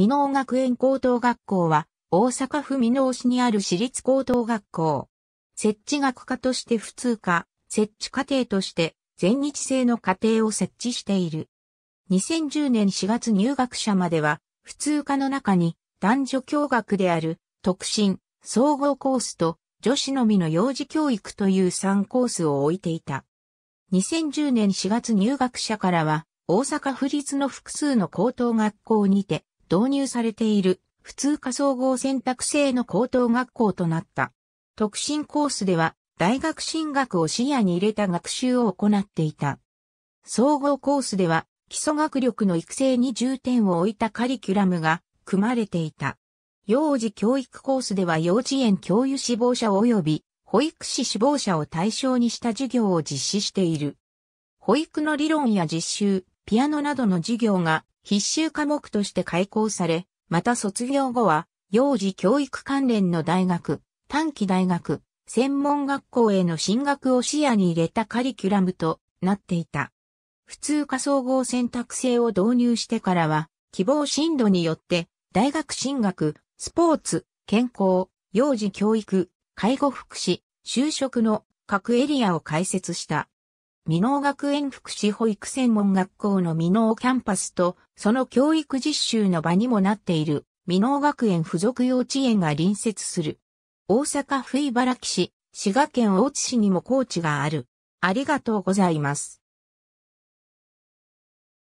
美濃学園高等学校は、大阪府美濃市にある私立高等学校。設置学科として普通科、設置課程として全日制の課程を設置している。2010年4月入学者までは、普通科の中に男女共学である特進、総合コースと女子のみの幼児教育という3コースを置いていた。2010年4月入学者からは、大阪府立の複数の高等学校にて、導入されている普通科総合選択制の高等学校となった。特進コースでは大学進学を視野に入れた学習を行っていた。総合コースでは基礎学力の育成に重点を置いたカリキュラムが組まれていた。幼児教育コースでは幼稚園教諭志望者及び保育士志望者を対象にした授業を実施している。保育の理論や実習、ピアノなどの授業が必修科目として開講され、また卒業後は、幼児教育関連の大学、短期大学、専門学校への進学を視野に入れたカリキュラムとなっていた。普通科総合選択制を導入してからは、希望進度によって、大学進学、スポーツ、健康、幼児教育、介護福祉、就職の各エリアを開設した。美濃学園福祉保育専門学校の美濃キャンパスと、その教育実習の場にもなっている、美濃学園附属幼稚園が隣接する。大阪府茨城市、滋賀県大津市にも高知がある。ありがとうございます。